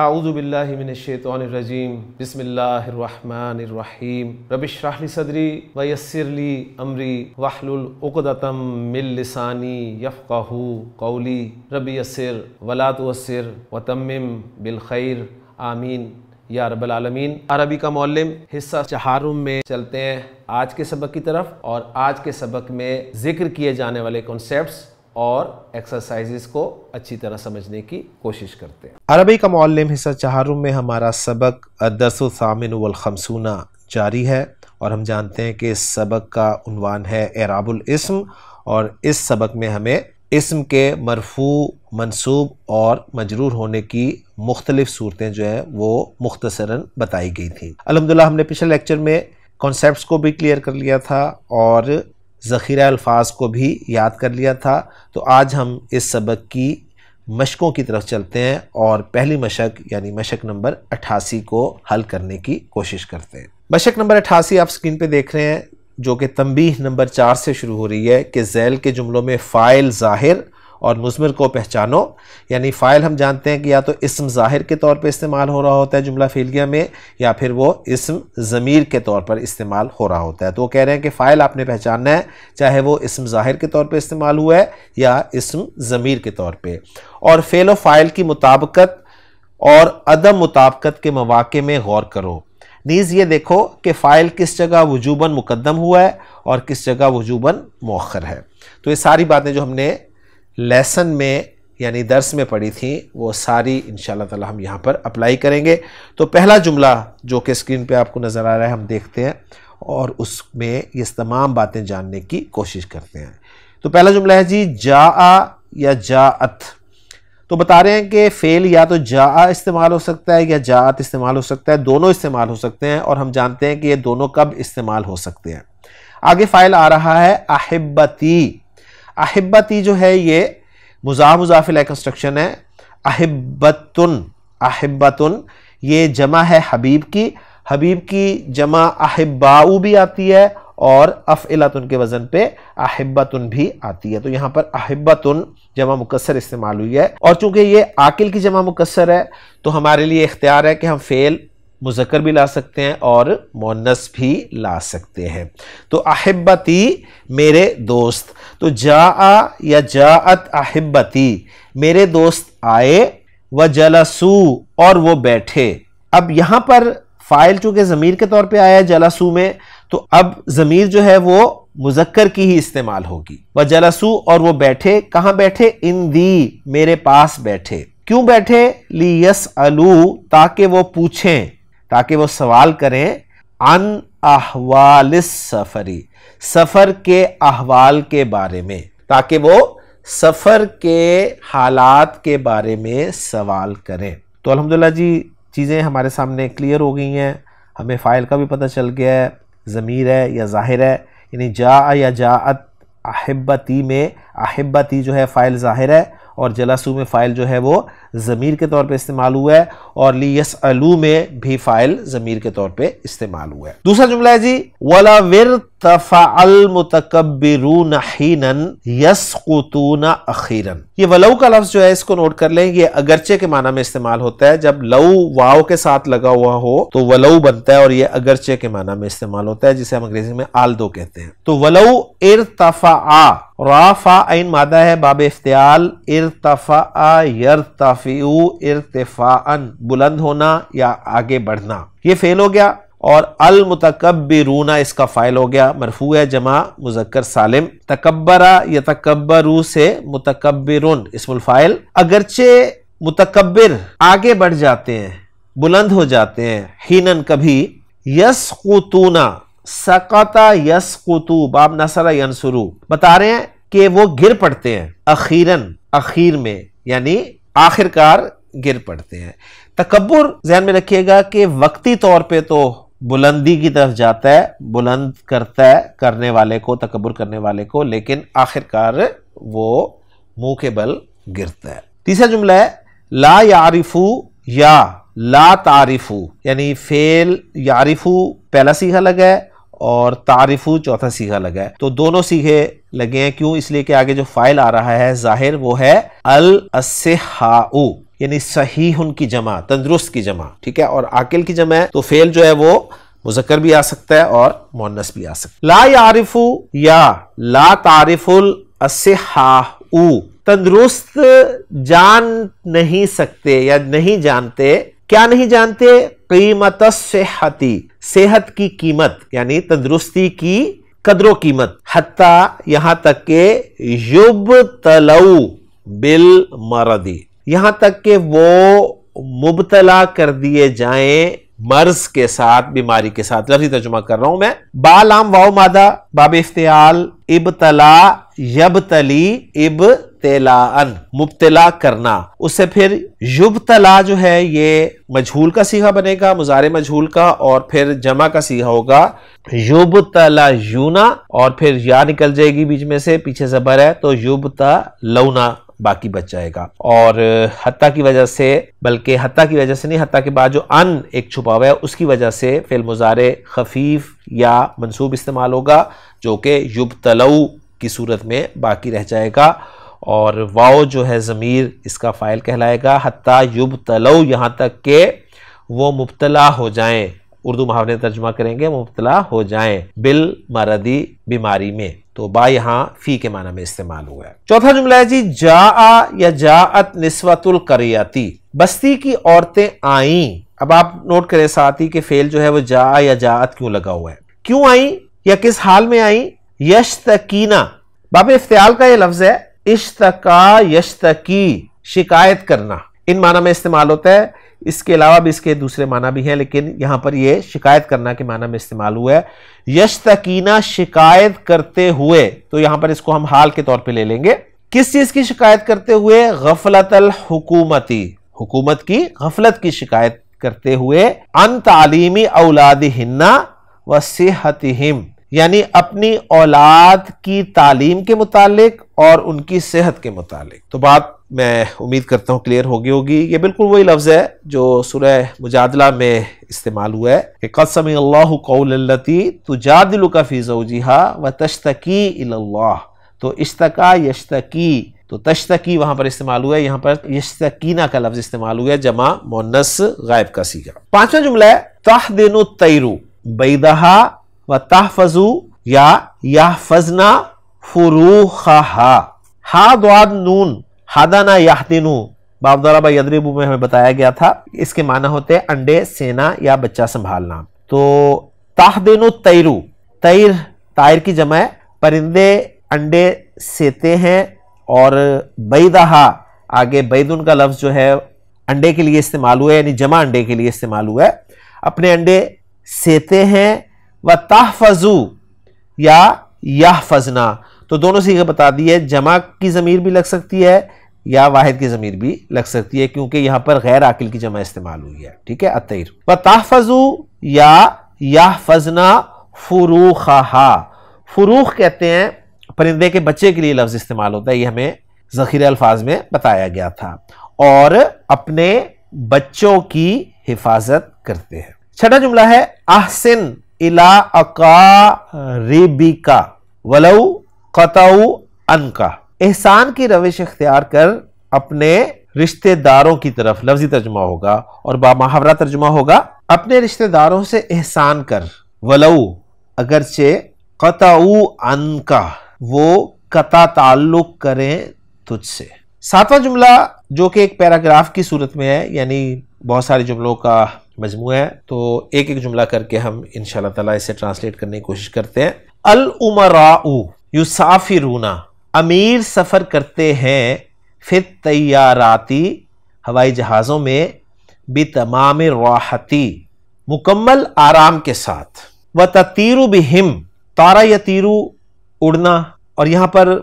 اعوذ باللہ من الشیطان الرجیم بسم اللہ الرحمن الرحیم رب اشرح لی صدری ویسر لی امری وحلل اقدتم من لسانی یفقہو قولی رب یسر ولا توسر وتمم بالخیر آمین یا رب العالمین عربی کا معلم حصہ چہارم میں چلتے ہیں آج کے سبق کی طرف اور آج کے سبق میں ذکر کیے جانے والے کونسیپٹس اور ایکسرسائزز کو اچھی طرح سمجھنے کی کوشش کرتے ہیں عربی کا معلم حصہ چہارم میں ہمارا سبق والخمسونہ جاری ہے اور ہم جانتے ہیں کہ اس سبق کا عنوان ہے اعراب الاسم اور اس سبق میں ہمیں اسم کے مرفوع منصوب اور مجرور ہونے کی مختلف صورتیں جو ہیں وہ مختصراً بتائی گئی تھی الحمدللہ ہم نے پچھلے لیکچر میں کانسیپٹس کو بھی کلیئر کر لیا تھا اور ذخیرہ الفاظ کو بھی یاد کر لیا تھا تو آج ہم اس سبق کی مشقوں کی طرف چلتے ہیں اور پہلی مشق یعنی مشق نمبر اٹھاسی کو حل کرنے کی کوشش کرتے ہیں مشق نمبر اٹھاسی آپ سکرین پہ دیکھ رہے ہیں جو کہ تنبیح نمبر چار سے شروع ہو رہی ہے کہ ذیل کے جملوں میں فائل ظاہر اور مضمر کو پہچانو یعنی فائل ہم جانتے ہیں کہ یا تو اسم ظاہر کے طور پہ استعمال ہو رہا ہوتا ہے جملہ فیلگیا میں یا پھر وہ اسم ضمیر کے طور پر استعمال ہو رہا ہوتا ہے تو وہ کہہ رہے ہیں کہ فائل آپ نے پہچاننا ہے چاہے وہ اسم ظاہر کے طور پہ استعمال ہوا ہے یا اسم ضمیر کے طور پہ اور و فائل کی مطابقت اور عدم مطابقت کے مواقع میں غور کرو نیز یہ دیکھو کہ فائل کس جگہ وجوباً مقدم ہوا ہے اور کس جگہ وجوباً موخر ہے تو یہ ساری باتیں جو ہم نے لیسن میں یعنی درس میں پڑھی تھیں وہ ساری ان شاء اللہ ہم یہاں پر اپلائی کریں گے تو پہلا جملہ جو کہ اسکرین پہ آپ کو نظر آ رہا ہے ہم دیکھتے ہیں اور اس میں یہ تمام باتیں جاننے کی کوشش کرتے ہیں تو پہلا جملہ ہے جی جا آ یا جا ات تو بتا رہے ہیں کہ فیل یا تو جا آ استعمال ہو سکتا ہے یا جا ات استعمال ہو سکتا ہے دونوں استعمال ہو سکتے ہیں اور ہم جانتے ہیں کہ یہ دونوں کب استعمال ہو سکتے ہیں آگے فائل آ رہا ہے احبتی احبتی جو ہے یہ مضاف مضاف کنسٹرکشن ہے احبتن احبتن یہ جمع ہے حبیب کی حبیب کی جمع احباؤ بھی آتی ہے اور افعلتن کے وزن پہ احبتن بھی آتی ہے تو یہاں پر احبتن جمع مقصر استعمال ہوئی ہے اور چونکہ یہ آقل کی جمع مقصر ہے تو ہمارے لیے اختیار ہے کہ ہم فیل مذکر بھی لا سکتے ہیں اور مونس بھی لا سکتے ہیں تو احبتی میرے دوست تو جا یا جاعت احبتی میرے دوست آئے و جلسو اور وہ بیٹھے اب یہاں پر فائل چونکہ ضمیر کے طور پہ آیا ہے جلسو میں تو اب ضمیر جو ہے وہ مذکر کی ہی استعمال ہوگی وہ جلسو اور وہ بیٹھے کہاں بیٹھے ان دی میرے پاس بیٹھے کیوں بیٹھے لی یس پوچھیں تاکہ وہ سوال کریں ان احوال سفری سفر کے احوال کے بارے میں تاکہ وہ سفر کے حالات کے بارے میں سوال کریں تو الحمدللہ جی چیزیں ہمارے سامنے کلیئر ہو گئی ہیں ہمیں فائل کا بھی پتہ چل گیا ہے ضمیر ہے یا ظاہر ہے یعنی جا یا جاعت احبتی میں احبتی جو ہے فائل ظاہر ہے اور جلاسو میں فائل جو ہے وہ ضمیر کے طور پر استعمال ہوا ہے اور لی لیسعلو میں بھی فائل ضمیر کے طور پر استعمال ہوا ہے دوسرا جملہ ہے جی وَلَا وِرْتَفَعَ الْمُتَكَبِّرُونَ حِينًا يَسْقُتُونَ أَخِيرًا یہ وَلَوْ کا لفظ جو ہے اس کو نوٹ کر لیں یہ اگرچہ کے معنی میں استعمال ہوتا ہے جب لَوْ وَاو کے ساتھ لگا ہوا ہو تو وَلَوْ بنتا ہے اور یہ اگرچہ کے معنی میں استعمال ہوتا ہے جسے ہم انگریزی میں آلدو کہتے ہیں تو وَلَوْ اِرْتَفَعَ رَافَعَ این مادہ ہے بَابِ افْتِعَال اِرْتَفَعَ يَرْتَف رفیو ارتفاعن بلند ہونا یا آگے بڑھنا یہ فیل ہو گیا اور المتکبرون اس کا فائل ہو گیا مرفوع ہے جمع مذکر سالم تکبرا یتکبرو سے متکبرون اسم الفائل اگرچہ متکبر آگے بڑھ جاتے ہیں بلند ہو جاتے ہیں ہینن کبھی یسقطونا سقطا یسقطو باب نصر ینصرو بتا رہے ہیں کہ وہ گر پڑتے ہیں اخیرن اخیر میں یعنی آخر کار گر پڑتے ہیں تکبر ذہن میں رکھیے گا کہ وقتی طور پہ تو بلندی کی طرف جاتا ہے بلند کرتا ہے کرنے والے کو تکبر کرنے والے کو لیکن آخر کار وہ منہ کے بل گرتا ہے تیسرا جملہ ہے لا یعرفو یا لا تعرفو یعنی فیل یعرفو پہلا سیکھا لگا ہے اور تعریفو چوتھا سیغہ لگا ہے تو دونوں سیگے لگے ہیں کیوں اس لیے کہ آگے جو فائل آ رہا ہے ظاہر وہ ہے الاسحاؤ یعنی صحیح ان کی جمع تندرست کی جمع ٹھیک ہے اور آقل کی جمع ہے تو فیل جو ہے وہ مذکر بھی آ سکتا ہے اور مونس بھی آ سکتا ہے لا یعرفو یا لا تعارف الاسحاؤ تندرست جان نہیں سکتے یا نہیں جانتے کیا نہیں جانتے قیمت صحتی صحت کی قیمت یعنی تندرستی کی قدر و قیمت حتی یہاں تک کہ یب تلو بل یہاں تک کہ وہ مبتلا کر دیے جائیں مرض کے ساتھ بیماری کے ساتھ لفظی ترجمہ کر رہا ہوں میں بالام واؤ مادہ باب اختیال ابتلا یبتلی یب تلی اب ابتلا ان مبتلا کرنا اس سے پھر یبتلا جو ہے یہ مجھول کا سیغہ بنے گا مزارے مجھول کا اور پھر جمع کا سیغہ ہوگا یبتلا یونا اور پھر یا نکل جائے گی بیچ میں سے پیچھے زبر ہے تو یوب تلونا باقی بچ جائے گا اور حتیٰ کی وجہ سے بلکہ حتیٰ کی وجہ سے نہیں حتیٰ کے بعد جو ان ایک چھپا ہوا ہے اس کی وجہ سے فعل مزارے خفیف یا منصوب استعمال ہوگا جو کہ یبتلو کی صورت میں باقی رہ جائے گا اور واؤ جو ہے ضمیر اس کا فائل کہلائے گا حتی یبتلو تلو یہاں تک کہ وہ مبتلا ہو جائیں اردو محاورے ترجمہ کریں گے مبتلا ہو جائیں بل مردی بیماری میں تو با یہاں فی کے معنی میں استعمال ہوا ہے چوتھا جملہ ہے جی جا یا جاعت نسوت القریاتی بستی کی عورتیں آئیں اب آپ نوٹ کریں ساتھی کہ فیل جو ہے وہ جا یا جاعت کیوں لگا ہوا ہے کیوں آئیں یا کس حال میں آئیں یش باب بابا افتیال کا یہ لفظ ہے اشتقا یشتکی شکایت کرنا ان معنی میں استعمال ہوتا ہے اس کے علاوہ بھی اس کے دوسرے معنی بھی ہیں لیکن یہاں پر یہ شکایت کرنا کے معنی میں استعمال ہوا ہے یشتکینہ شکایت کرتے ہوئے تو یہاں پر اس کو ہم حال کے طور پہ لے لیں گے کس چیز کی شکایت کرتے ہوئے غفلت الحکومتی حکومت کی غفلت کی شکایت کرتے ہوئے ان تعلیمی اولاد ہننا و صحت یعنی اپنی اولاد کی تعلیم کے متعلق اور ان کی صحت کے متعلق تو بات میں امید کرتا ہوں کلیئر ہوگی ہوگی یہ بالکل وہی لفظ ہے جو سورہ مجادلہ میں استعمال ہوا ہے فی زوجہا و تشتکی اللہ تو اشتقا یشتکی تو تشتکی وہاں پر استعمال ہوا ہے یہاں پر یشتکینا کا لفظ استعمال ہوا ہے جمع مونس غائب کا سیگا پانچواں جملہ ہے تحدن تیرو بیدہا و تحفظو یا یا فزنا فروخ دعاد نون ہادانہ یا باب دورہ با یدری ابو میں ہمیں بتایا گیا تھا اس کے معنی ہوتے ہیں انڈے سینا یا بچہ سنبھالنا تو تاہ دینو تیرو تیر تائر کی جمع ہے پرندے انڈے سیتے ہیں اور بیدہا آگے بیدن کا لفظ جو ہے انڈے کے لیے استعمال ہوا ہے یعنی جمع انڈے کے لیے استعمال ہوا ہے اپنے انڈے سیتے ہیں و تحفظو یا یحفظنا فضنا تو دونوں سے بتا دی ہے جمع کی ضمیر بھی لگ سکتی ہے یا واحد کی ضمیر بھی لگ سکتی ہے کیونکہ یہاں پر غیر عاقل کی جمع استعمال ہوئی ہے ٹھیک ہے اتیر و تحفظو یا یحفظنا فضنا فروخ فروخ کہتے ہیں پرندے کے بچے کے لیے لفظ استعمال ہوتا ہے یہ ہمیں ذخیرہ الفاظ میں بتایا گیا تھا اور اپنے بچوں کی حفاظت کرتے ہیں چھٹا جملہ ہے احسن ولاؤ ان کا احسان کی روش اختیار کر اپنے رشتے داروں کی طرف لفظی ترجمہ ترجمہ ہوگا ہوگا اور با اپنے رشتے داروں سے احسان کر ولو اگرچہ قطع وہ قطع تعلق کریں تجھ سے ساتواں جملہ جو کہ ایک پیراگراف کی صورت میں ہے یعنی بہت سارے جملوں کا مجموعہ ہے تو ایک ایک جملہ کر کے ہم ان شاء اللہ تعالیٰ اسے ٹرانسلیٹ کرنے کی کوشش کرتے ہیں العمر امیر سفر کرتے ہیں فت تیاراتی ہوائی جہازوں میں بھی تمام راحتی مکمل آرام کے ساتھ و تطیرو بہم تارا یا تیرو اڑنا اور یہاں پر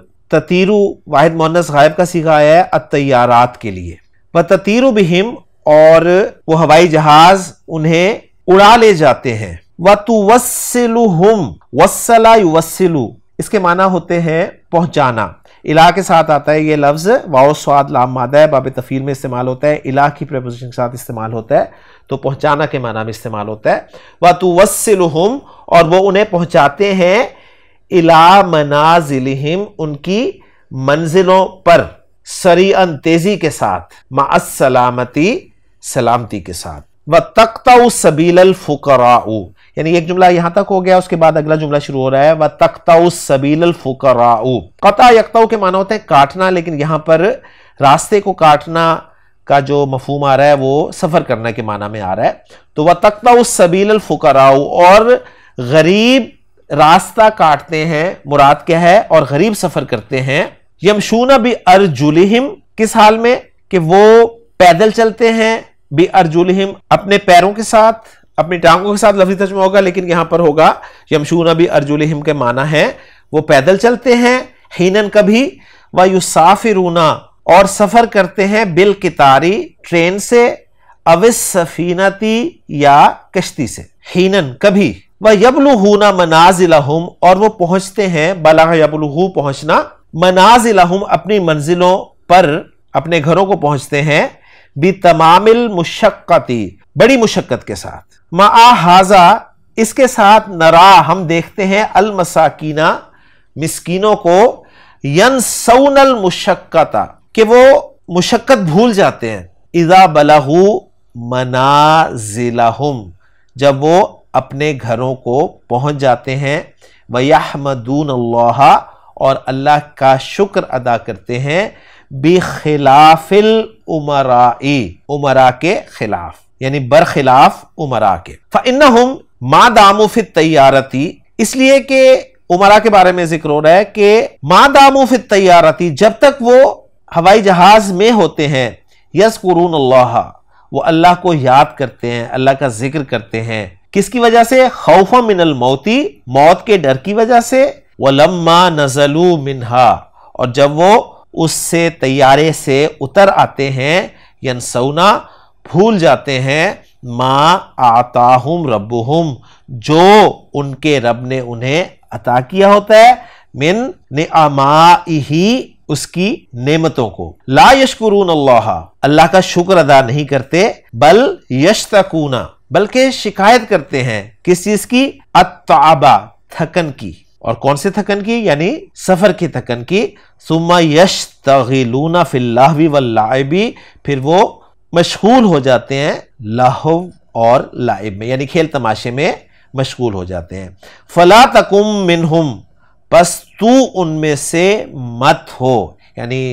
تیرو واحد مونس غائب کا سکھایا ہے اتارات کے لیے و تتیرو بہم اور وہ ہوائی جہاز انہیں اڑا لے جاتے ہیں وَتُوَسِّلُهُمْ وَسَّلَا يُوَسِّلُ وسلو اس کے معنی ہوتے ہیں پہنچانا الہ کے ساتھ آتا ہے یہ لفظ واؤ سواد لام مادہ باب تفیل میں استعمال ہوتا ہے الہ کی پریپوزیشن کے ساتھ استعمال ہوتا ہے تو پہنچانا کے معنی میں استعمال ہوتا ہے وَتُوَسِّلُهُمْ اور وہ انہیں پہنچاتے ہیں الہ منازلہم ان کی منزلوں پر سری ان تیزی کے ساتھ مع السلامتی سلامتی کے ساتھ و تختہ سبیل الفقرا یعنی ایک جملہ یہاں تک ہو گیا اس کے بعد اگلا جملہ شروع ہو رہا ہے و تختہ سبیل الفقرا قطع یکتا کے معنی ہوتے ہیں کاٹنا لیکن یہاں پر راستے کو کاٹنا کا جو مفہوم آ رہا ہے وہ سفر کرنا کے معنی میں آ رہا ہے تو وہ تختہ سبیل الفقرا اور غریب راستہ کاٹتے ہیں مراد کیا ہے اور غریب سفر کرتے ہیں یمشونا بی ارجولہم کس حال میں کہ وہ پیدل چلتے ہیں بی ارجولہم اپنے پیروں کے ساتھ اپنی ٹانگوں کے ساتھ لفظی تجمہ ہوگا لیکن یہاں پر ہوگا یمشونا بھی ارجولہم کے معنی ہے وہ پیدل چلتے ہیں ہینن کبھی و اور سفر کرتے ہیں بالکتاری ٹرین سے سفینتی یا کشتی سے ہینن کبھی وَيَبْلُهُونَ مَنَازِلَهُمْ اور وہ پہنچتے ہیں بَلَغَ يَبْلُهُ پہنچنا منازلہم اپنی منزلوں پر اپنے گھروں کو پہنچتے ہیں بی تمام المشقتی بڑی مشقت کے ساتھ ما حاضہ اس کے ساتھ نرا ہم دیکھتے ہیں المساکینہ مسکینوں کو ینسون المشقتا کہ وہ مشقت بھول جاتے ہیں اذا بلہو منازلہم جب وہ اپنے گھروں کو پہنچ جاتے ہیں وَيَحْمَدُونَ اللَّهَ اور اللہ کا شکر ادا کرتے ہیں بخلاف خلاف عمرا کے خلاف یعنی برخلاف امرا کے فَإِنَّهُمْ فِي تیارتی اس لیے کہ امرا کے بارے میں ذکر ہو رہا ہے کہ ماں فِي تیارتی جب تک وہ ہوائی جہاز میں ہوتے ہیں یس قرون اللہ وہ اللہ کو یاد کرتے ہیں اللہ کا ذکر کرتے ہیں کس کی وجہ سے خوف من الموتی موت کے ڈر کی وجہ سے لما نزلو منہا اور جب وہ اس سے تیارے سے اتر آتے ہیں یعنی سونا جاتے ہیں ما آتاہم ربہم جو ان کے رب نے انہیں عطا کیا ہوتا ہے من نے اس کی نعمتوں کو لا یشکرون اللہ اللہ کا شکر ادا نہیں کرتے بل یشتکونا بلکہ شکایت کرتے ہیں کس چیز کی تھکن کی اور کون سے تھکن کی یعنی سفر کی تھکن کی پھر وہ مشغول ہو جاتے ہیں لاہو اور لائب یعنی کھیل تماشے میں مشغول ہو جاتے ہیں تکم منہم بس تو ان میں سے مت ہو یعنی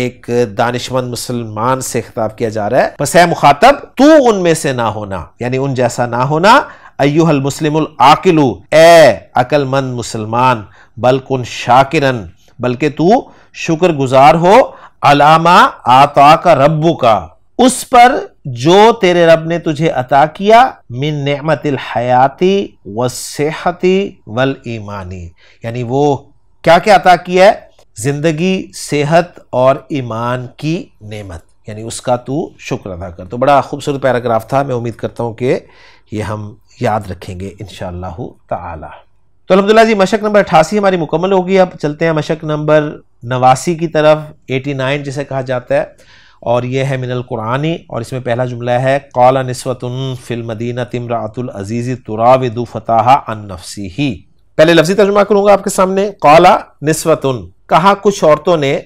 ایک دانش مند مسلمان سے خطاب کیا جا رہا ہے بس مخاطب تو ان میں سے نہ ہونا یعنی ان جیسا نہ ہونا ایوہ المسلم العاقلو اے اکل من مسلمان بلکن شاکرن بلکہ تو شکر گزار ہو علامہ آتا کا ربو کا اس پر جو تیرے رب نے تجھے عطا کیا من نعمت الحیاتی والصحتی والایمانی یعنی وہ کیا کیا عطا کیا ہے زندگی صحت اور ایمان کی نعمت یعنی اس کا تو شکر ادا کر تو بڑا خوبصورت پیراگراف تھا میں امید کرتا ہوں کہ یہ ہم یاد رکھیں گے انشاءاللہ تعالی تو الحمدللہ جی مشک نمبر اٹھاسی ہماری مکمل ہوگی اب چلتے ہیں مشک نمبر نواسی کی طرف ایٹی نائن جسے کہا جاتا ہے اور یہ ہے من القرآنی اور اس میں پہلا جملہ ہے قال نسوۃ فی المدینہ تمراۃ العزیز تراود فتح ان نفسی ہی پہلے لفظی ترجمہ کروں گا آپ کے سامنے قالا نسوت کہا کچھ عورتوں نے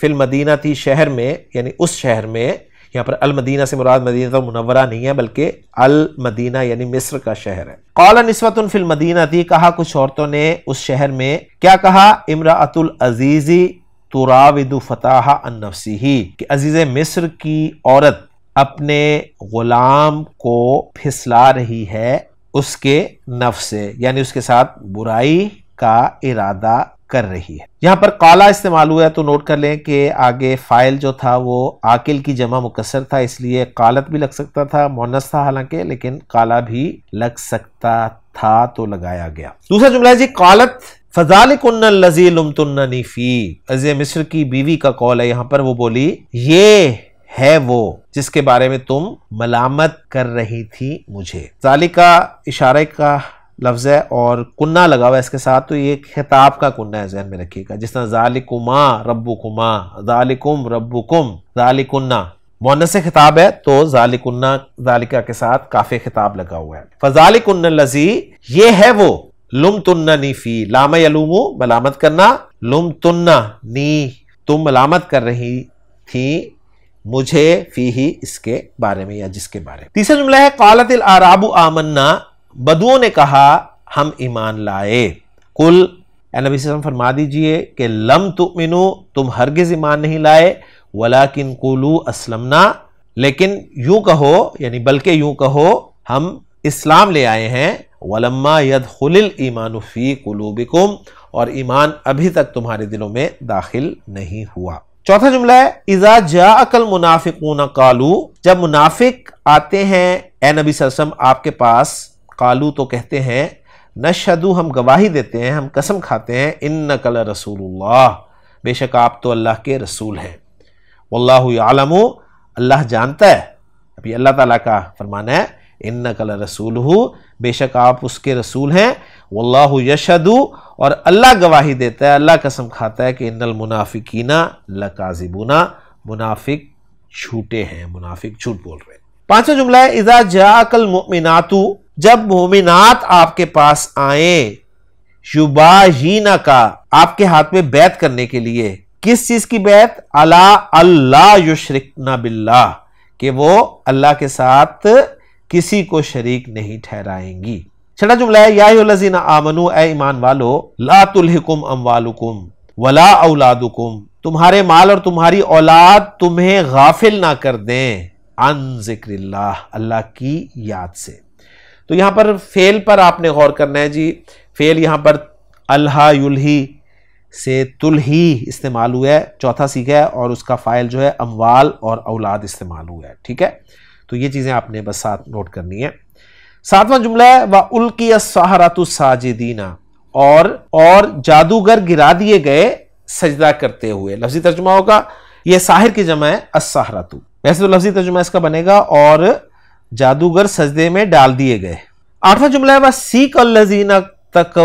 فی المدینہ تھی شہر میں یعنی اس شہر میں یہاں پر المدینہ سے مراد مدینہ منورہ نہیں ہے بلکہ المدینہ یعنی مصر کا شہر ہے فی المدینہ تھی کہا کچھ عورتوں نے اس شہر میں کیا کہا امرا العزیزی تراود فتح عزیز مصر کی عورت اپنے غلام کو پھسلا رہی ہے اس کے نفس سے یعنی اس کے ساتھ برائی کا ارادہ کر رہی ہے یہاں پر کالا استعمال ہوا ہے تو نوٹ کر لیں کہ آگے فائل جو تھا وہ آقل کی جمع مکسر تھا اس لیے قالت بھی لگ سکتا تھا مونس تھا حالانکہ لیکن کالا بھی لگ سکتا تھا تو لگایا گیا دوسرا جملہ ہے جی قالت فَذَالِكُنَّ الَّذِي لُمْتُنَّنِ فِي عزیز مصر کی بیوی کا قول ہے یہاں پر وہ بولی یہ ہے وہ جس کے بارے میں تم ملامت کر رہی تھی مجھے ذالکہ اشارہ کا لفظ ہے اور کنہ لگا ہوا ہے اس کے ساتھ تو یہ خطاب کا کنہ ہے ذہن میں رکھیے گا جس طرح ذالکما ربکما ذالکم ربکم ذالکنہ کم سے مونس خطاب ہے تو ذالکنہ ذالکہ کے ساتھ کافی خطاب لگا ہوا ہے فضال لذی یہ ہے وہ لم تن فی لام علوم ملامت کرنا لم تن تم ملامت کر رہی تھی مجھے فی ہی اس کے بارے میں یا جس کے بارے میں تیسرا جملہ ہے قالت العراب آمنا بدو نے کہا ہم ایمان لائے کل اے نبی صلی اللہ علیہ وسلم فرما دیجئے کہ لم تؤمنو تم ہرگز ایمان نہیں لائے ولیکن قولو اسلمنا لیکن یوں کہو یعنی بلکہ یوں کہو ہم اسلام لے آئے ہیں ولما يدخل الایمان فی قلوبکم اور ایمان ابھی تک تمہارے دلوں میں داخل نہیں ہوا چوتھا جملہ ہے اذا جاءک المنافقون قالو جب منافق آتے ہیں اے نبی صلی اللہ علیہ وسلم آپ کے پاس قالو تو کہتے ہیں نشہدو ہم گواہی دیتے ہیں ہم قسم کھاتے ہیں ان رسول اللہ بے شک آپ تو اللہ کے رسول ہیں واللہ عالم اللہ جانتا ہے ابھی اللہ تعالیٰ کا فرمانا ہے ان قل رسول بے شک آپ اس کے رسول ہیں واللہ یشہدو اور اللہ گواہی دیتا ہے اللہ قسم کھاتا ہے کہ ان المنافقین اللہ منافق چھوٹے ہیں منافق جھوٹ بول رہے ہیں پانچوں جملہ ہے اذا جاک المؤمناتو جب مومنات آپ کے پاس آئیں شاہ کا آپ کے ہاتھ میں بیت کرنے کے لیے کس چیز کی بیت اللہ اللہ یشرکنا بلا کہ وہ اللہ کے ساتھ کسی کو شریک نہیں ٹھہرائیں گی چھٹا جملہ ہے یا آمنو اے ایمان والو لا تلحکم اموالکم ولا اولادکم تمہارے مال اور تمہاری اولاد تمہیں غافل نہ کر دیں ان ذکر اللہ اللہ کی یاد سے تو یہاں پر فیل پر آپ نے غور کرنا ہے جی فیل یہاں پر الہا یلہی سے تلہی استعمال ہوا ہے چوتھا سیکھا ہے اور اس کا فائل جو ہے اموال اور اولاد استعمال ہوا ہے ٹھیک ہے تو یہ چیزیں آپ نے بس ساتھ نوٹ کرنی ہے ساتواں جملہ ہے وا الکی کی ساجدینہ اور اور جادوگر گرا دیے گئے سجدہ کرتے ہوئے لفظی ترجمہ ہوگا یہ ساحر کی جمع ہے اساہ ویسے تو لفظی ترجمہ اس کا بنے گا اور جادوگر سجدے میں ڈال دیے گئے جملہ ہے سیکینا تک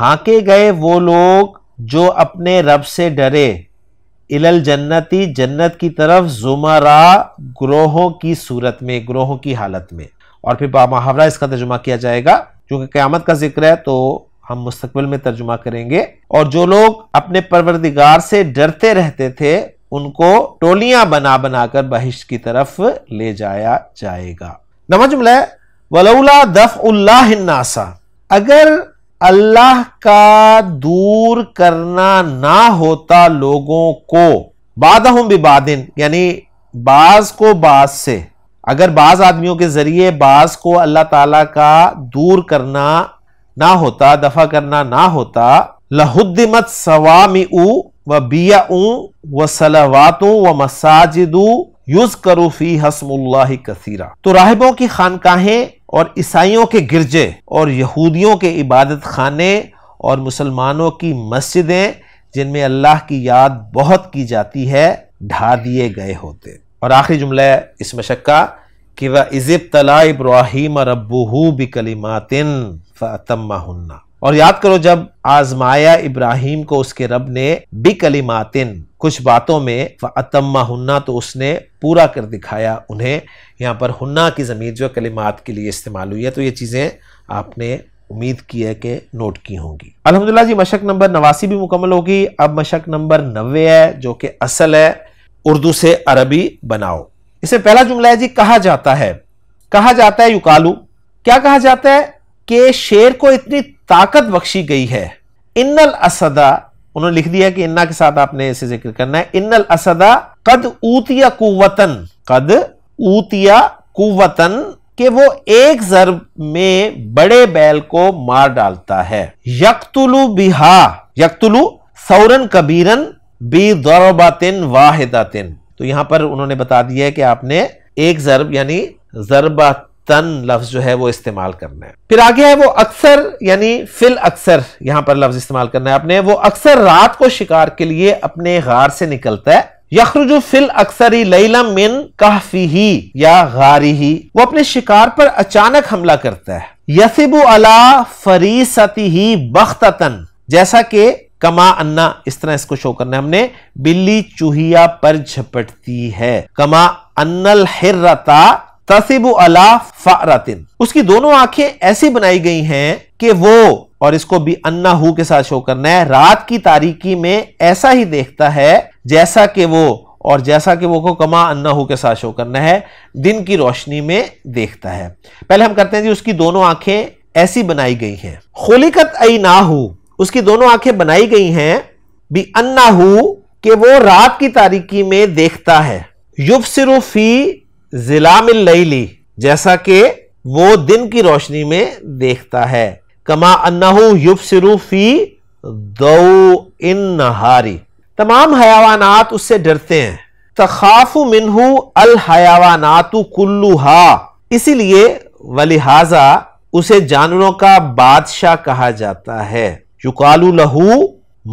ہانکے گئے وہ لوگ جو اپنے رب سے ڈرے جنتی جنت کی طرف زمرا گروہوں کی صورت میں گروہوں کی حالت میں اور پھر محاورہ اس کا ترجمہ کیا جائے گا کیونکہ قیامت کا ذکر ہے تو ہم مستقبل میں ترجمہ کریں گے اور جو لوگ اپنے پروردگار سے ڈرتے رہتے تھے ان کو ٹولیاں بنا بنا کر بہشت کی طرف لے جایا جائے گا جملہ اگر اللہ کا دور کرنا نہ ہوتا لوگوں کو بادہ بادن یعنی بعض کو بعض سے اگر بعض آدمیوں کے ذریعے بعض کو اللہ تعالیٰ کا دور کرنا نہ ہوتا دفع کرنا نہ ہوتا لہدمت سوامی او بیا او و سلح و مساجد یوز کرو فی حسم اللہ کثیرہ تو راہبوں کی خانقاہیں اور عیسائیوں کے گرجے اور یہودیوں کے عبادت خانے اور مسلمانوں کی مسجدیں جن میں اللہ کی یاد بہت کی جاتی ہے ڈھا دیے گئے ہوتے اور آخری جملہ ہے اس مشقہ کہ وہ عزب اللہ ابراہیم ربو ابو ہُو ہنّا اور یاد کرو جب آزمایا ابراہیم کو اس کے رب نے ماتن کچھ باتوں میں تو اس نے پورا کر دکھایا انہیں یہاں پر ہننا کی ضمیر جو کلمات کے لیے استعمال ہوئی ہے تو یہ چیزیں آپ نے امید کی ہے کہ نوٹ کی ہوں گی الحمدللہ جی مشک نمبر نواسی بھی مکمل ہوگی اب مشک نمبر نوے ہے جو کہ اصل ہے اردو سے عربی بناؤ اسے پہلا جملہ ہے جی کہا جاتا ہے کہا جاتا ہے یوکالو کیا کہا جاتا ہے کہ شیر کو اتنی طاقت بخشی گئی ہے ان الاسدا انہوں نے لکھ دیا کہ انا کے ساتھ آپ نے اسے ذکر کرنا ہے ان الاسدا قد اوتیا قوتن قد اوتیا قوتن کہ وہ ایک ضرب میں بڑے بیل کو مار ڈالتا ہے یقتلو بہا یقتلو سورن کبیرن بی ضرباتن واحداتن تو یہاں پر انہوں نے بتا دیا ہے کہ آپ نے ایک ضرب یعنی ضربہ تن لفظ جو ہے وہ استعمال کرنا ہے پھر آگے ہے وہ اکثر یعنی فل اکثر یہاں پر لفظ استعمال کرنا ہے آپ نے وہ اکثر رات کو شکار کے لیے اپنے غار سے نکلتا ہے یخرجو فل اکثر لیلم من کہفی ہی یا غاری ہی وہ اپنے شکار پر اچانک حملہ کرتا ہے یسیبو علا فریستی ہی بختتن جیسا کہ کما انا اس طرح اس کو شو کرنا ہے ہم نے بلی چوہیا پر جھپٹتی ہے کما انل ہر تصب اللہ فارتن اس کی دونوں آنکھیں ایسی بنائی گئی ہیں کہ وہ اور اس کو بھی انا ہو کے ساتھ شو کرنا ہے رات کی تاریکی میں ایسا ہی دیکھتا ہے جیسا کہ وہ اور جیسا کہ وہ کو کما انا ہو کے ساتھ شو کرنا ہے دن کی روشنی میں دیکھتا ہے پہلے ہم کرتے ہیں جی اس کی دونوں آنکھیں ایسی بنائی گئی ہیں خلقت ای نہ ہو اس کی دونوں آنکھیں بنائی گئی ہیں بھی انا ہو کہ وہ رات کی تاریکی میں دیکھتا ہے یوب فی ضلام جیسا کہ وہ دن کی روشنی میں دیکھتا ہے کما انہو فی ان نہاری تمام حیوانات اس سے ڈرتے ہیں تخاف منہو الحیوانات کلوہا اسی لیے ولہذا اسے جانوروں کا بادشاہ کہا جاتا ہے یقالو لہو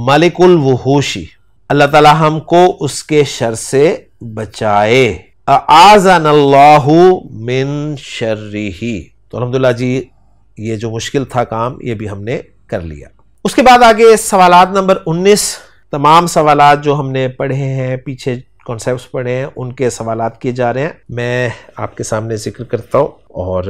ملک الوحوشی اللہ تعالی ہم کو اس کے شر سے بچائے اللہ من تو جی یہ جو مشکل تھا کام یہ بھی ہم نے کر لیا اس کے بعد آگے سوالات نمبر انیس تمام سوالات جو ہم نے پڑھے ہیں پیچھے کانسیپٹس پڑھے ہیں ان کے سوالات کیے جا رہے ہیں میں آپ کے سامنے ذکر کرتا ہوں اور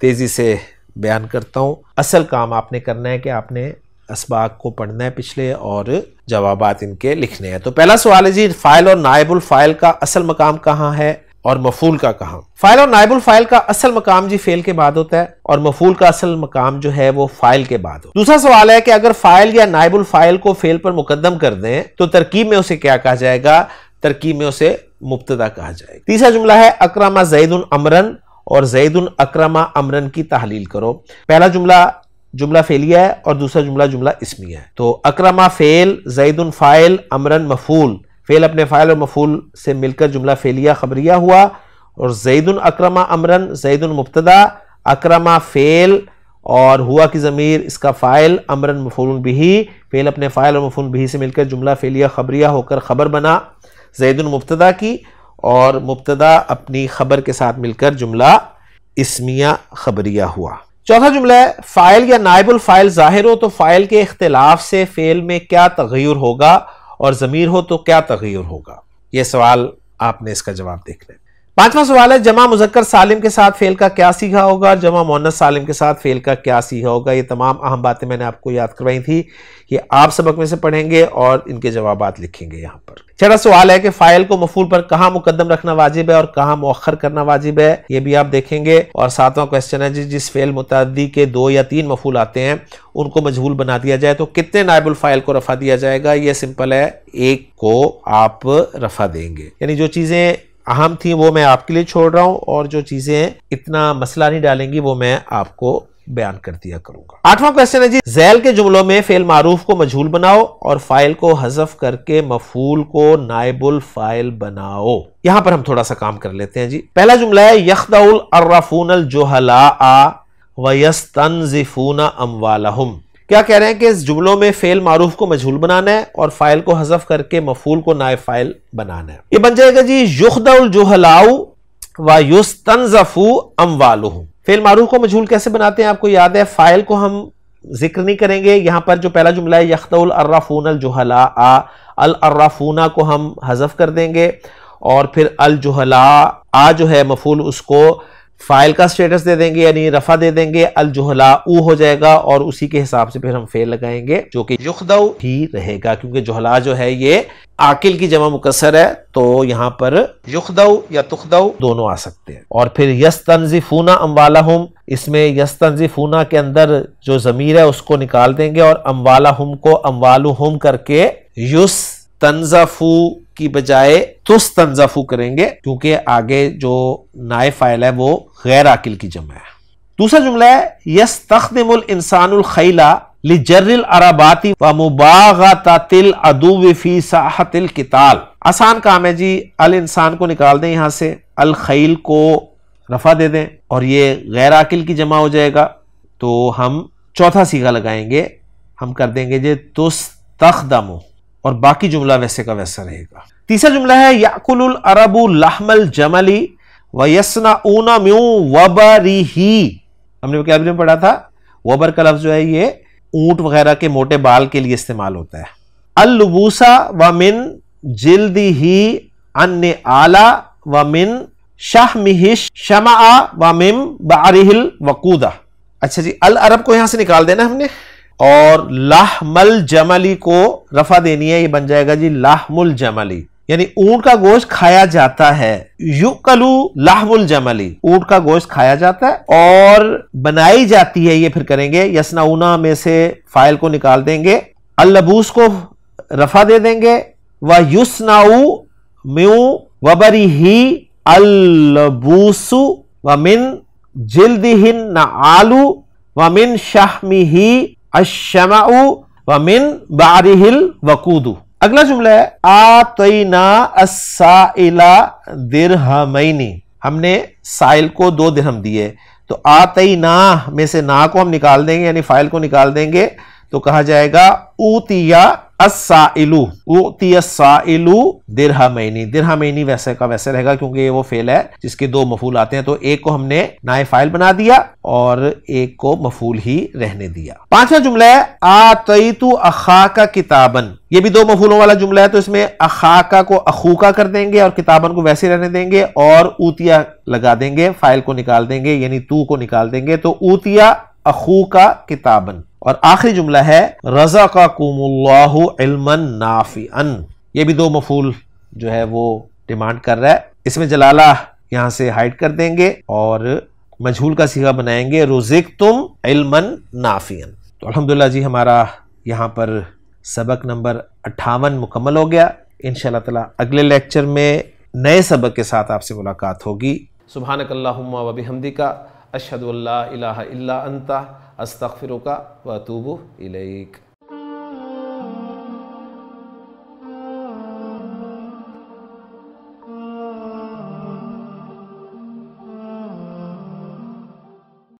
تیزی سے بیان کرتا ہوں اصل کام آپ نے کرنا ہے کہ آپ نے اسباق کو پڑھنا ہے پچھلے اور جوابات ان کے لکھنے ہیں تو پہلا سوال ہے جی فائل اور نائب الفائل کا اصل مقام کہاں ہے اور مفول کا کہاں فائل اور نائب الفائل کا اصل مقام جی فیل کے بعد ہوتا ہے اور مفول کا اصل مقام جو ہے وہ فائل کے بعد ہوتا ہے دوسرا سوال ہے کہ اگر فائل یا نائب الفائل کو فیل پر مقدم کر دیں تو ترکیب میں اسے کیا کہا جائے گا ترکیب میں اسے مبتدہ کہا جائے گا تیسرا جملہ ہے اکرامہ زید امرن اور زید الکرمہ امرن کی تحلیل کرو پہلا جملہ جملہ فعلیہ ہے اور دوسرا جملہ جملہ اسمیہ ہے تو اکرمہ فیل زید الفائل امرن مفول فیل اپنے فائل اور مفول سے مل کر جملہ فیلیہ خبریہ ہوا اور زید الکرما امرن زید المبتدا اکرمہ فعل اور ہوا کی ضمیر اس کا فائل امرن مفول بھی فیل اپنے فائل اور مفول بھی سے مل کر جملہ فیلیہ خبریہ ہو کر خبر بنا زید المبتدا کی اور مبتدا اپنی خبر کے ساتھ مل کر جملہ اسمیہ خبریہ ہوا چوتھا جملہ ہے فائل یا نائب الفائل ظاہر ہو تو فائل کے اختلاف سے فیل میں کیا تغیر ہوگا اور ضمیر ہو تو کیا تغیر ہوگا یہ سوال آپ نے اس کا جواب دیکھ لیں پانچواں سوال ہے جمع مذکر سالم کے ساتھ فیل کا کیا سیکھا ہوگا اور جمع مونس سالم کے ساتھ فیل کا کیا سیکھا ہوگا یہ تمام اہم باتیں میں نے آپ کو یاد کروائی تھی یہ آپ سبق میں سے پڑھیں گے اور ان کے جوابات لکھیں گے یہاں پر چھٹا سوال ہے کہ فائل کو مفول پر کہاں مقدم رکھنا واجب ہے اور کہاں مؤخر کرنا واجب ہے یہ بھی آپ دیکھیں گے اور ساتواں کوشچن ہے جس فیل متعدی کے دو یا تین مفول آتے ہیں ان کو مجھول بنا دیا جائے تو کتنے نائب الفائل کو رفع دیا جائے گا یہ سمپل ہے ایک کو آپ رفع دیں گے یعنی جو چیزیں اہم وہ میں آپ کے لیے چھوڑ رہا ہوں اور جو چیزیں اتنا مسئلہ نہیں ڈالیں گی وہ میں آپ کو بیان کر دیا کروں گا آٹھواں جی، کے جملوں میں فعل معروف کو مجھول بناؤ اور فائل کو حذف کر کے مفول کو نائب الفائل بناؤ یہاں پر ہم تھوڑا سا کام کر لیتے ہیں جی پہلا جملہ ہے اموالہم کیا کہہ رہے ہیں کہ اس جملوں میں فیل معروف کو مجھول بنانا ہے اور فائل کو حذف کر کے مفعول کو نائب فائل بنانا ہے یہ بن جائے گا جی و یستنزفو تن فیل معروف کو مجھول کیسے بناتے ہیں آپ کو یاد ہے فائل کو ہم ذکر نہیں کریں گے یہاں پر جو پہلا جملہ ہے یخد الرافون جہلا آ کو ہم حذف کر دیں گے اور پھر الجحلہ آ جو ہے مفول اس کو فائل کا اسٹیٹس دے دیں گے یعنی رفع دے دیں گے الجہلا او ہو جائے گا اور اسی کے حساب سے پھر ہم فیل لگائیں گے جو کہ یخدو ہی رہے گا کیونکہ جوہلا جو ہے یہ عاقل کی جمع مکسر ہے تو یہاں پر یخدو یا تخدو دونوں آ سکتے ہیں اور پھر یس تنزی فونا اس میں یس فونا کے اندر جو ضمیر ہے اس کو نکال دیں گے اور اموالہم کو اموالہم کر کے یس تنزفو کی بجائے تس تنزفو کریں گے کیونکہ آگے جو نائے فائل ہے وہ غیر عاقل کی جمع ہے دوسرا جملہ ہے یس تخدم الانسان الخیلا فی ساحت القتال آسان کام ہے جی الانسان کو نکال دیں یہاں سے الخیل کو رفع دے دیں اور یہ غیر عاقل کی جمع ہو جائے گا تو ہم چوتھا سیگا لگائیں گے ہم کر دیں گے جی تس تخدمو اور باقی جملہ ویسے کا ویسا رہے گا تیسرا جملہ ہے یاکل العرب لحم الجمل ویسنا اون وبری ہی ہم نے کیا بھی پڑھا تھا وبر کا لفظ جو ہے یہ اونٹ وغیرہ کے موٹے بال کے لیے استعمال ہوتا ہے اللبوسا و من جلد ہی ان آلہ و من شاہ مہش شما و مم بارہل وقودہ اچھا جی العرب کو یہاں سے نکال دینا ہم نے اور لحم الجملی کو رفع دینی ہے یہ بن جائے گا جی لاہم الجملی یعنی اونٹ کا گوشت کھایا جاتا ہے یو کلو لاہم الجملی اونٹ کا گوشت کھایا جاتا ہے اور بنائی جاتی ہے یہ پھر کریں گے یسنا اونا میں سے فائل کو نکال دیں گے البوس کو رفع دے دیں گے وسناؤ میو وبری ہی البوسو من نہ آلو و من شاہمی ہی الشمع ومن من بارہل وقود اگلا جملہ ہے آتینا السائل درہمینی ہم نے سائل کو دو درہم دیئے دیے تو آتینا میں سے نا کو ہم نکال دیں گے یعنی فائل کو نکال دیں گے تو کہا جائے گا اوتیا السائلو اوتیا السائلو مینی درہمینی مینی ویسے کا ویسے رہے گا کیونکہ یہ وہ فیل ہے جس کے دو مفول آتے ہیں تو ایک کو ہم نے نائے فائل بنا دیا اور ایک کو مفول ہی رہنے دیا پانچواں جملہ ہے آتیتو اخاکا کتابن یہ بھی دو مفولوں والا جملہ ہے تو اس میں اخاکا کو اخوکا کر دیں گے اور کتابن کو ویسے رہنے دیں گے اور اوتیا لگا دیں گے فائل کو نکال دیں گے یعنی تو کو نکال دیں گے تو اوتیا اخوکا کتابن اور آخری جملہ ہے رضا کا اس میں جلالہ یہاں سے ہائٹ کر دیں گے اور مجھول کا سیوا بنائیں گے روزک تم علم تو الحمد جی ہمارا یہاں پر سبق نمبر اٹھاون مکمل ہو گیا ان شاء اللہ تعالی اگلے لیکچر میں نئے سبق کے ساتھ آپ سے ملاقات ہوگی سبحان اشد اللہ الہ الا انطا استغفر کا وطوب و علیق